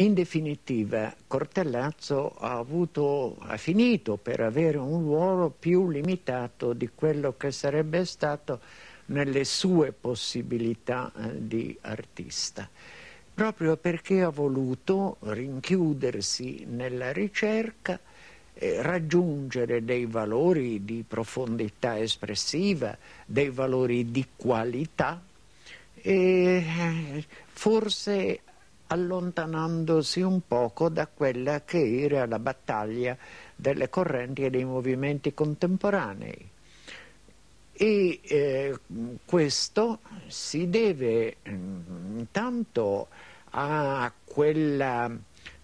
In definitiva, Cortellazzo ha, avuto, ha, finito per avere un ruolo più limitato di quello che sarebbe stato nelle sue possibilità eh, di artista, proprio perché ha voluto rinchiudersi nella ricerca, raggiungere dei valori di profondità espressiva, dei valori di qualità e eh, forse allontanandosi un poco da quella che era la battaglia delle correnti e dei movimenti contemporanei. E eh, questo si deve mm, intanto a quella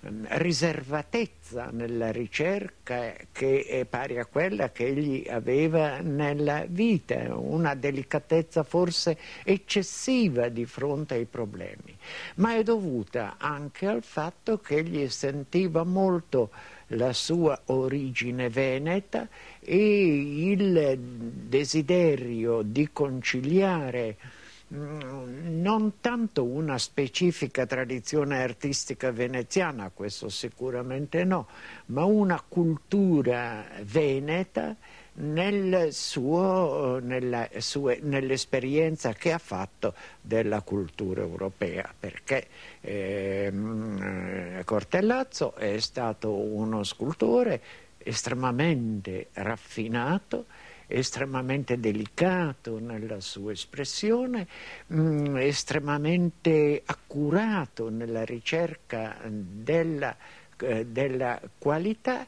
riservatezza nella ricerca che è pari a quella che egli aveva nella vita, una delicatezza forse eccessiva di fronte ai problemi, ma è dovuta anche al fatto che egli sentiva molto la sua origine veneta e il desiderio di conciliare non tanto una specifica tradizione artistica veneziana, questo sicuramente no, ma una cultura veneta nel nell'esperienza che ha fatto della cultura europea, perché ehm, Cortellazzo è stato uno scultore estremamente raffinato, estremamente delicato nella sua espressione, mh, mm, estremamente accurato nella ricerca della, eh, della qualità,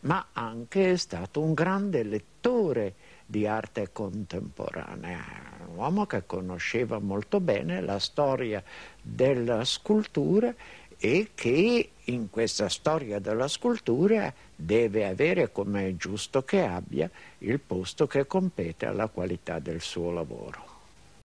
ma anche è stato un grande lettore di arte contemporanea, un uomo che conosceva molto bene la storia della scultura e che in questa storia della scultura deve avere, come è giusto che abbia, il posto che compete alla qualità del suo lavoro.